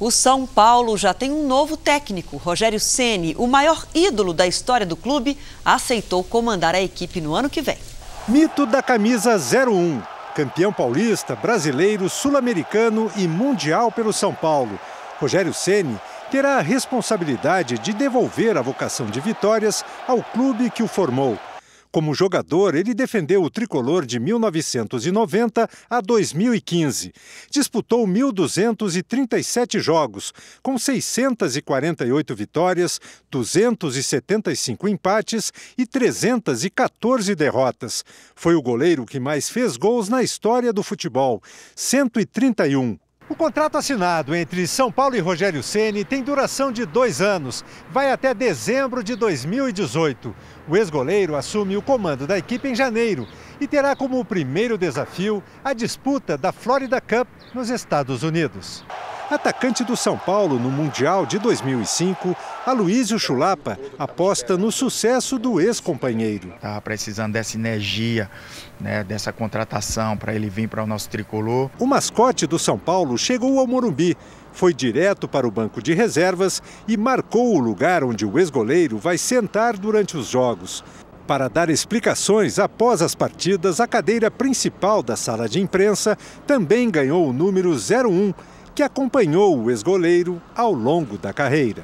O São Paulo já tem um novo técnico. Rogério Ceni, o maior ídolo da história do clube, aceitou comandar a equipe no ano que vem. Mito da camisa 01. Campeão paulista, brasileiro, sul-americano e mundial pelo São Paulo. Rogério Ceni terá a responsabilidade de devolver a vocação de vitórias ao clube que o formou. Como jogador, ele defendeu o tricolor de 1990 a 2015. Disputou 1.237 jogos, com 648 vitórias, 275 empates e 314 derrotas. Foi o goleiro que mais fez gols na história do futebol, 131. O contrato assinado entre São Paulo e Rogério Ceni tem duração de dois anos, vai até dezembro de 2018. O ex-goleiro assume o comando da equipe em janeiro e terá como primeiro desafio a disputa da Florida Cup nos Estados Unidos. Atacante do São Paulo no Mundial de 2005, Aloysio Chulapa aposta no sucesso do ex-companheiro. Estava precisando dessa energia, né, dessa contratação para ele vir para o nosso tricolor. O mascote do São Paulo chegou ao Morumbi, foi direto para o banco de reservas e marcou o lugar onde o ex-goleiro vai sentar durante os jogos para dar explicações após as partidas, a cadeira principal da sala de imprensa também ganhou o número 01 que acompanhou o ex-goleiro ao longo da carreira.